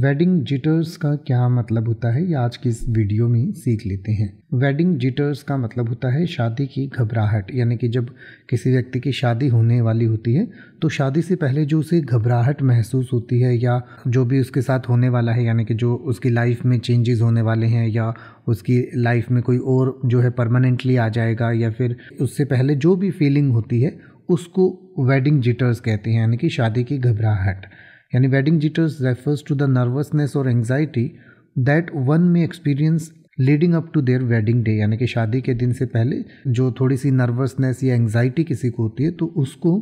wedding jitters का क्या मतलब होता है ये आज की इस वीडियो में सीख लेते हैं वेडिंग जिटर्स का मतलब होता है शादी की घबराहट यानी कि जब किसी व्यक्ति की शादी होने वाली होती है तो शादी से पहले जो उसे घबराहट महसूस होती है या जो भी उसके साथ होने वाला है यानी कि जो उसकी लाइफ में चेंजेस होने वाले हैं या उसकी लाइफ में कोई और जो है परमानेंटली आ जाएगा या फिर उससे पहले जो भी फीलिंग होती है उसको वेडिंग जिटर्स कहते हैं यानी कि शादी की घबराहट यानी wedding jitters refers to the nervousness और anxiety that one may experience leading up to their wedding day यानी कि शादी के दिन से पहले जो थोड़ी सी नर्वसनेस या एंग्जाइटी किसी को होती है तो उसको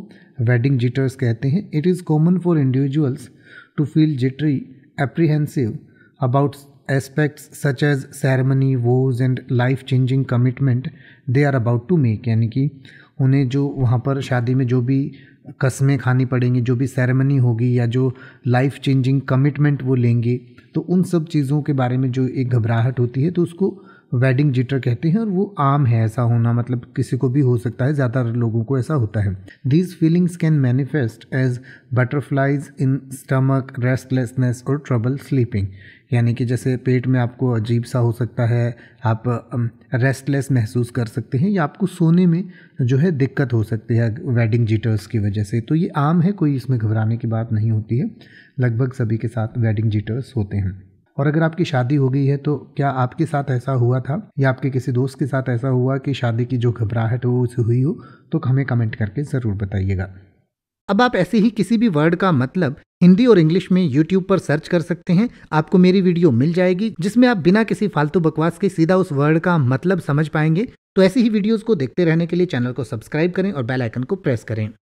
वेडिंग जिटर्स कहते हैं it is common for individuals to feel jittery apprehensive about aspects such as ceremony vows and life changing commitment they are about to make यानी कि उन्हें जो वहाँ पर शादी में जो भी कस्में खानी पड़ेंगी जो भी सेरेमनी होगी या जो लाइफ चेंजिंग कमिटमेंट वो लेंगे तो उन सब चीज़ों के बारे में जो एक घबराहट होती है तो उसको वेडिंग जिटर कहते हैं और वो आम है ऐसा होना मतलब किसी को भी हो सकता है ज़्यादा लोगों को ऐसा होता है these feelings can manifest as butterflies in stomach restlessness और ट्रबल स्लीपिंग यानी कि जैसे पेट में आपको अजीब सा हो सकता है आप रेस्टलेस महसूस कर सकते हैं या आपको सोने में जो है दिक्कत हो सकती है वेडिंग जीटर्स की वजह से तो ये आम है कोई इसमें घबराने की बात नहीं होती है लगभग सभी के साथ वेडिंग जीटर्स होते हैं और अगर आपकी शादी हो गई है तो क्या आपके साथ ऐसा हुआ था या आपके किसी दोस्त के साथ ऐसा हुआ कि शादी की जो घबराहट हो उसे हुई हो तो हमें कमेंट करके ज़रूर बताइएगा अब आप ऐसे ही किसी भी वर्ड का मतलब हिंदी और इंग्लिश में यूट्यूब पर सर्च कर सकते हैं आपको मेरी वीडियो मिल जाएगी जिसमें आप बिना किसी फालतू बकवास के सीधा उस वर्ड का मतलब समझ पाएंगे तो ऐसी ही वीडियोज को देखते रहने के लिए चैनल को सब्सक्राइब करें और बेल आइकन को प्रेस करें